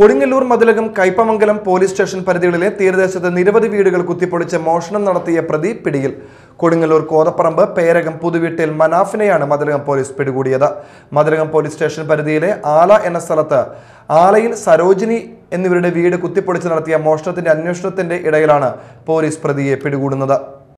Kodungallur Mathilakam Kaipamangalam police station പരിധികളിലെ തീരദേശത്ത് നിരവധി വീടുകൾ കുത്തിപ്പൊളിച്ച് മോഷണം നടത്തിയ പ്രതി പിടിയിൽ കൊടുങ്ങല്ലൂർ കോതപ്പറമ്പ് പേരകം പുതുവീട്ടിൽ മനാഫിനെയാണ് മതിലകം പോലീസ് പിടികൂടിയത് മതിലകം പോലീസ് സ്റ്റേഷൻ പരിധിയിലെ ആല എന്ന സ്ഥലത്ത് ആലയിൽ സരോജിനി എന്നിവരുടെ വീട് കുത്തിപ്പൊളിച്ച് നടത്തിയ മോഷണത്തിന്റെ അന്വേഷണത്തിന്റെ ഇടയിലാണ് പോലീസ് പ്രതിയെ പിടികൂടുന്നത്